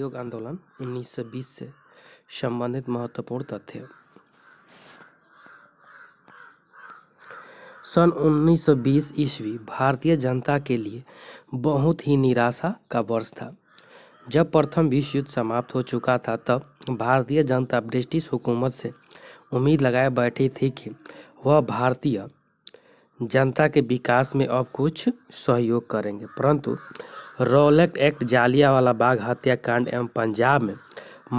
योग आंदोलन 1920 से संबंधित महत्वपूर्ण तथ्य सन 1920 ईस्वी भारतीय जनता के लिए बहुत ही निराशा का वर्ष था जब प्रथम विश्व युद्ध समाप्त हो चुका था तब भारतीय जनता ब्रिटिश हुकूमत से उम्मीद लगाए बैठी थी कि वह भारतीय जनता के विकास में अब कुछ सहयोग करेंगे परंतु रोलेक्ट एक्ट जालियावाला बाग हत्याकांड एवं पंजाब में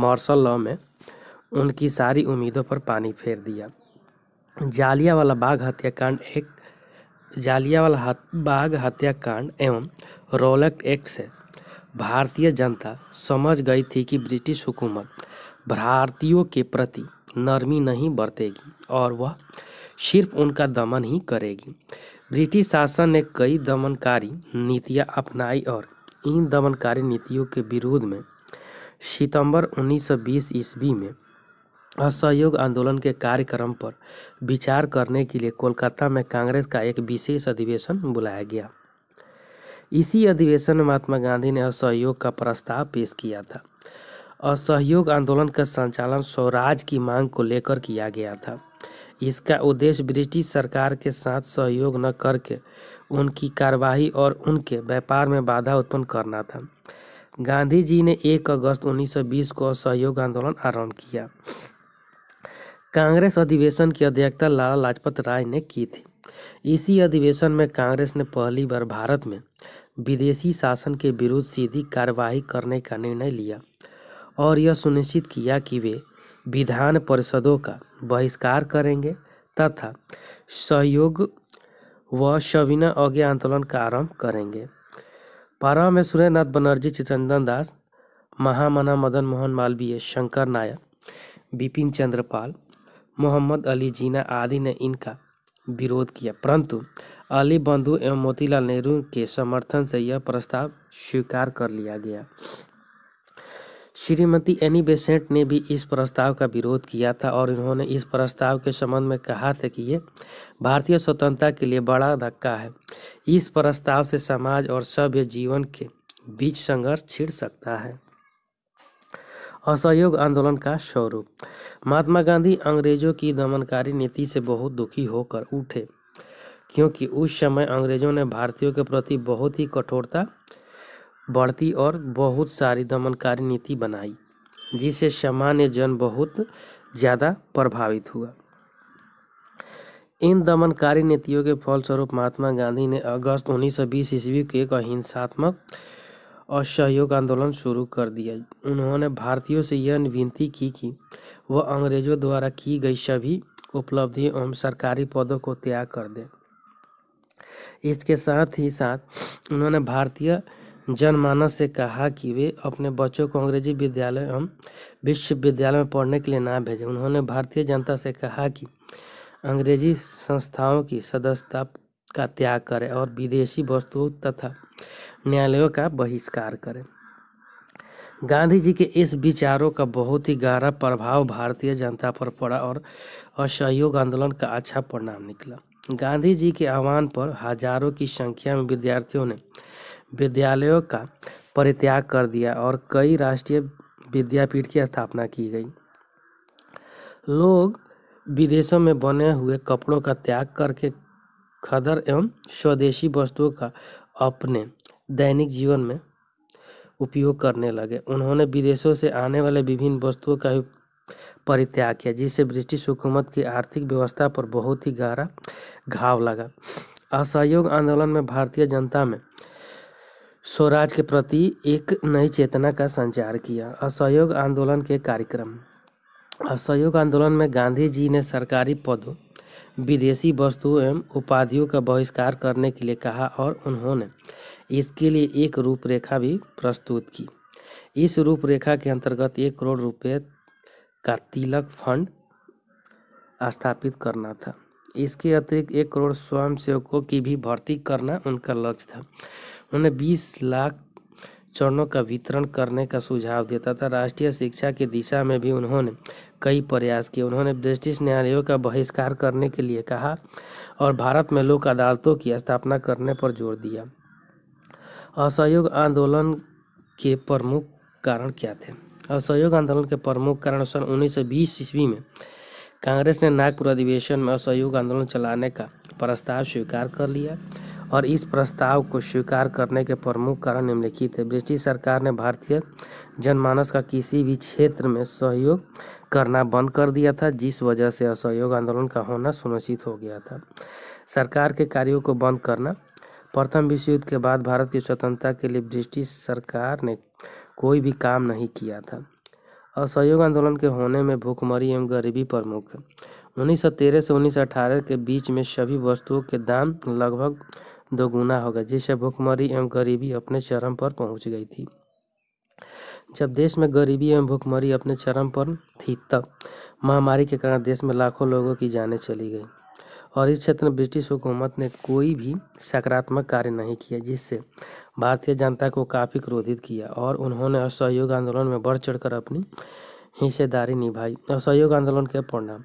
मार्शल लॉ में उनकी सारी उम्मीदों पर पानी फेर दिया जालिया वाला बाग हत्याकांड एक जालियावाला हत, बाग हत्याकांड एवं रोलेक्ट एक्ट से भारतीय जनता समझ गई थी कि ब्रिटिश हुकूमत भारतीयों के प्रति नरमी नहीं बरतेगी और वह सिर्फ उनका दमन ही करेगी ब्रिटिश शासन ने कई दमनकारी नीतियां अपनाई और इन दमनकारी नीतियों के विरोध में सितंबर 1920 ईस्वी में असहयोग आंदोलन के कार्यक्रम पर विचार करने के लिए कोलकाता में कांग्रेस का एक विशेष अधिवेशन बुलाया गया इसी अधिवेशन में महात्मा गांधी ने असहयोग का प्रस्ताव पेश किया था असहयोग आंदोलन का संचालन स्वराज की मांग को लेकर किया गया था इसका उद्देश्य ब्रिटिश सरकार के साथ सहयोग न करके उनकी कार्रवाई और उनके व्यापार में बाधा उत्पन्न करना था गांधी जी ने 1 अगस्त 1920 को सहयोग आंदोलन आरंभ किया कांग्रेस अधिवेशन की अध्यक्षता लाला लाजपत राय ने की थी इसी अधिवेशन में कांग्रेस ने पहली बार भारत में विदेशी शासन के विरुद्ध सीधी कार्यवाही करने का निर्णय लिया और यह सुनिश्चित किया कि वे विधान परिषदों का बहिष्कार करेंगे तथा सहयोग वह सविनय अज्ञा आंदोलन का आरंभ करेंगे पारा में सुरेंद्र नाथ बनर्जी चित्रंजन दास महामना मदन मोहन मालवीय शंकर नायक बिपिन चंद्रपाल मोहम्मद अली जीना आदि ने इनका विरोध किया परंतु अली बंधु एवं मोतीलाल नेहरू के समर्थन से यह प्रस्ताव स्वीकार कर लिया गया श्रीमती एनी बेसेंट ने भी इस प्रस्ताव का विरोध किया था और इन्होंने इस प्रस्ताव के संबंध में कहा था कि ये भारतीय स्वतंत्रता के लिए बड़ा धक्का है इस प्रस्ताव से समाज और सभ्य जीवन के बीच संघर्ष छिड़ सकता है असहयोग आंदोलन का स्वरूप महात्मा गांधी अंग्रेजों की दमनकारी नीति से बहुत दुखी होकर उठे क्योंकि उस समय अंग्रेजों ने भारतीयों के प्रति बहुत ही कठोरता बढ़ती और बहुत सारी दमनकारी नीति बनाई जिससे सामान्य जन बहुत ज़्यादा प्रभावित हुआ इन दमनकारी नीतियों के फलस्वरूप महात्मा गांधी ने अगस्त 1920 ईस्वी को एक अहिंसात्मक असहयोग आंदोलन शुरू कर दिया उन्होंने भारतीयों से यह विनती की कि वह अंग्रेजों द्वारा की गई सभी उपलब्धियों एवं सरकारी पदों को त्याग कर दें इसके साथ ही साथ उन्होंने भारतीय जनमानस से कहा कि वे अपने बच्चों को अंग्रेजी विद्यालय एवं विश्वविद्यालय में पढ़ने के लिए ना भेजें उन्होंने भारतीय जनता से कहा कि अंग्रेजी संस्थाओं की सदस्यता का त्याग करें और विदेशी वस्तुओं तथा न्यायालयों का बहिष्कार करें गांधी जी के इस विचारों का बहुत ही गहरा प्रभाव भारतीय जनता पर पड़ा और असहयोग आंदोलन का अच्छा परिणाम निकला गांधी जी के आह्वान पर हजारों की संख्या में विद्यार्थियों ने विद्यालयों का परित्याग कर दिया और कई राष्ट्रीय विद्यापीठ की स्थापना की गई लोग विदेशों में बने हुए कपड़ों का त्याग करके खदर एवं स्वदेशी वस्तुओं का अपने दैनिक जीवन में उपयोग करने लगे उन्होंने विदेशों से आने वाले विभिन्न वस्तुओं का भी परित्याग किया जिससे ब्रिटिश हुकूमत की आर्थिक व्यवस्था पर बहुत ही गहरा घाव लगा असहयोग आंदोलन में भारतीय जनता में स्वराज के प्रति एक नई चेतना का संचार किया असहयोग आंदोलन के कार्यक्रम असहयोग आंदोलन में गांधी जी ने सरकारी पदों विदेशी वस्तुओं एवं उपाधियों का बहिष्कार करने के लिए कहा और उन्होंने इसके लिए एक रूपरेखा भी प्रस्तुत की इस रूपरेखा के अंतर्गत एक करोड़ रुपये का तिलक फंड स्थापित करना था इसके अतिरिक्त एक करोड़ स्वयं सेवकों की भी भर्ती करना उनका लक्ष्य था उन्हें बीस लाख चरणों का वितरण करने का सुझाव दिया तथा राष्ट्रीय शिक्षा की दिशा में भी उन्होंने कई प्रयास किए उन्होंने ब्रिटिश न्यायालयों का बहिष्कार करने के लिए कहा और भारत में लोक अदालतों की स्थापना करने पर जोर दिया असहयोग आंदोलन के प्रमुख कारण क्या थे असहयोग आंदोलन के प्रमुख कारण सन उन्नीस सौ बीस ईस्वी में कांग्रेस ने नागपुर अधिवेशन में असहयोग आंदोलन चलाने का प्रस्ताव स्वीकार कर लिया और इस प्रस्ताव को स्वीकार करने के प्रमुख कारण निम्नलिखित है ब्रिटिश सरकार ने भारतीय जनमानस का किसी भी क्षेत्र में सहयोग करना बंद कर दिया था जिस वजह से असहयोग आंदोलन का होना सुनिश्चित हो गया था सरकार के कार्यों को बंद करना प्रथम विश्व युद्ध के बाद भारत की स्वतंत्रता के लिए ब्रिटिश सरकार ने कोई भी काम नहीं किया था असहयोग आंदोलन के होने में भूखमरी एवं गरीबी प्रमुख उन्नीस से उन्नीस के बीच में सभी वस्तुओं के दाम लगभग दोगुना हो गए जिससे भूखमरी एवं गरीबी अपने चरम पर पहुंच गई थी जब देश में गरीबी एवं भूखमरी अपने चरम पर थी तब महामारी के कारण देश में लाखों लोगों की जानें चली गई और इस क्षेत्र में ब्रिटिश हुकूमत ने कोई भी सकारात्मक कार्य नहीं किया जिससे भारतीय जनता को काफ़ी क्रोधित किया और उन्होंने असहयोग आंदोलन में बढ़ चढ़कर अपनी हिस्सेदारी निभाई असहयोग आंदोलन के परिणाम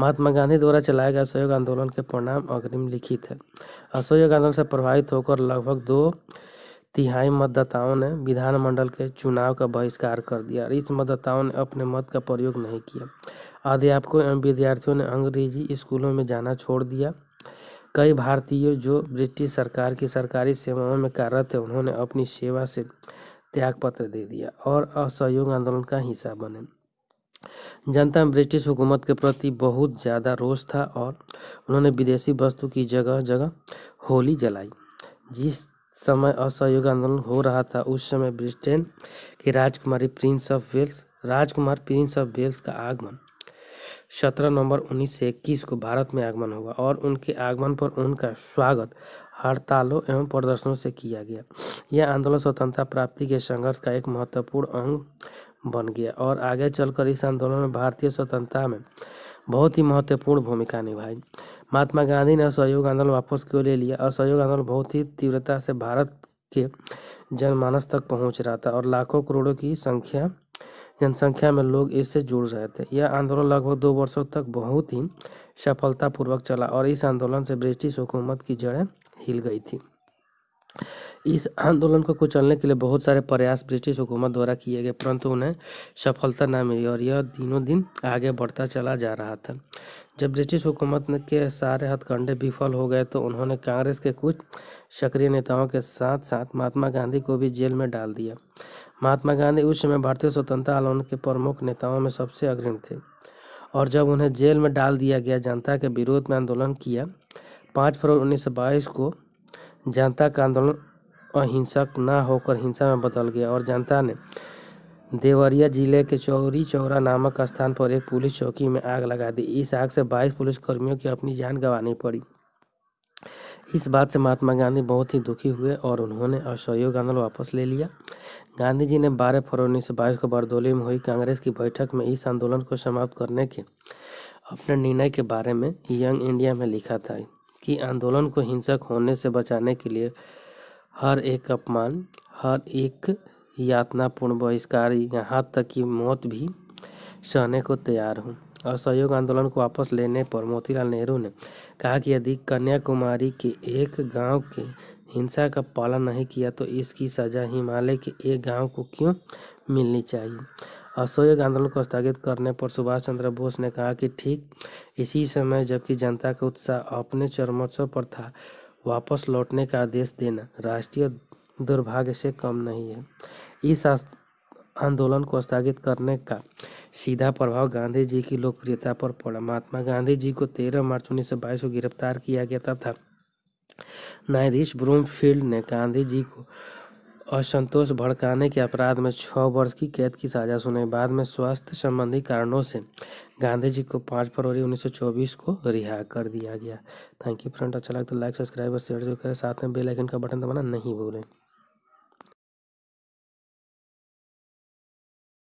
महात्मा गांधी द्वारा चलाए गए असहयोग आंदोलन के परिणाम अग्रिम लिखित है असहयोग आंदोलन से प्रभावित होकर लगभग दो तिहाई मतदाताओं ने विधानमंडल के चुनाव का बहिष्कार कर दिया इस मतदाताओं ने अपने मत का प्रयोग नहीं किया अध्यापकों एवं विद्यार्थियों ने अंग्रेजी स्कूलों में जाना छोड़ दिया कई भारतीय जो ब्रिटिश सरकार की सरकारी सेवाओं में कार्यरत थे उन्होंने अपनी सेवा से त्यागपत्र दे दिया और असहयोग आंदोलन का हिस्सा बने जनता में ब्रिटिश हुकूमत के प्रति बहुत ज़्यादा रोष था और उन्होंने विदेशी वस्तु की जगह जगह होली जलाई जिस समय असहयोग आंदोलन हो रहा था उस समय ब्रिटेन की राजकुमारी प्रिंस ऑफ वेल्स राजकुमार प्रिंस ऑफ वेल्स का आगमन सत्रह नवंबर उन्नीस सौ इक्कीस को भारत में आगमन हुआ और उनके आगमन पर उनका स्वागत हड़तालों एवं प्रदर्शनों से किया गया यह आंदोलन स्वतंत्रता प्राप्ति के संघर्ष का एक महत्वपूर्ण अंग बन गया और आगे चलकर इस आंदोलन में भारतीय स्वतंत्रता में बहुत ही महत्वपूर्ण भूमिका निभाई महात्मा गांधी ने असहयोग आंदोलन वापस क्यों ले लिया असहयोग आंदोलन बहुत ही तीव्रता से भारत के जनमानस तक पहुंच रहा था और लाखों करोड़ों की संख्या जनसंख्या में लोग इससे जुड़ रहे थे यह आंदोलन लगभग दो वर्षों तक बहुत ही सफलतापूर्वक चला और इस आंदोलन से ब्रिटिश हुकूमत की जड़ें हिल गई थी इस आंदोलन को कुचलने के लिए बहुत सारे प्रयास ब्रिटिश हुकूमत द्वारा किए गए परंतु उन्हें सफलता न मिली और यह दिनों दिन आगे बढ़ता चला जा रहा था जब ब्रिटिश हुकूमत के सारे हथकंडे विफल हो गए तो उन्होंने कांग्रेस के कुछ सक्रिय नेताओं के साथ साथ महात्मा गांधी को भी जेल में डाल दिया महात्मा गांधी उस समय भारतीय स्वतंत्रता आंदोलन के प्रमुख नेताओं में सबसे अग्रिम थे और जब उन्हें जेल में डाल दिया गया जनता के विरोध में आंदोलन किया पाँच फरवरी उन्नीस बाईस को जनता का आंदोलन अहिंसक न होकर हिंसा में बदल गया और जनता ने देवरिया जिले के चौरी चौरा नामक स्थान पर एक पुलिस चौकी में आग लगा दी इस आग से 22 पुलिसकर्मियों की अपनी जान गंवानी पड़ी इस बात से महात्मा गांधी बहुत ही दुखी हुए और उन्होंने असहयोग आंदोलन वापस ले लिया गांधी जी ने 12 फरवरी उन्नीस को बारदोली में हुई कांग्रेस की बैठक में इस आंदोलन को समाप्त करने के अपने निर्णय के बारे में यंग इंडिया में लिखा था कि आंदोलन को हिंसक होने से बचाने के लिए हर एक अपमान हर एक यातनापूर्ण बहिष्कार यहाँ तक कि मौत भी सहने को तैयार हूँ असहयोग आंदोलन को वापस लेने पर मोतीलाल नेहरू ने कहा कि यदि कन्याकुमारी के एक गांव के हिंसा का पालन नहीं किया तो इसकी सजा हिमालय के एक गांव को क्यों मिलनी चाहिए असहयोग आंदोलन को स्थगित करने पर सुभाष चंद्र बोस ने कहा कि ठीक इसी समय जबकि जनता का उत्साह अपने चरमोत्सव पर था वापस लौटने का आदेश देना राष्ट्रीय दुर्भाग्य से कम नहीं है इस आंदोलन को स्थगित करने का सीधा प्रभाव गांधी जी की लोकप्रियता पर पड़ा महात्मा गांधी जी को 13 मार्च 1922 को गिरफ्तार किया गया था न्यायाधीश ब्रूमफील्ड ने गांधी जी को असंतोष भड़काने के अपराध में छः वर्ष की कैद की सजा सुनाई बाद में स्वास्थ्य संबंधी कारणों से गांधी जी को पाँच फरवरी 1924 को रिहा कर दिया गया थैंक यू फ्रेंड अच्छा लगता है तो लाइक सब्सक्राइब और शेयर जो करें साथ में बेल आइकन का बटन दबाना नहीं भूलें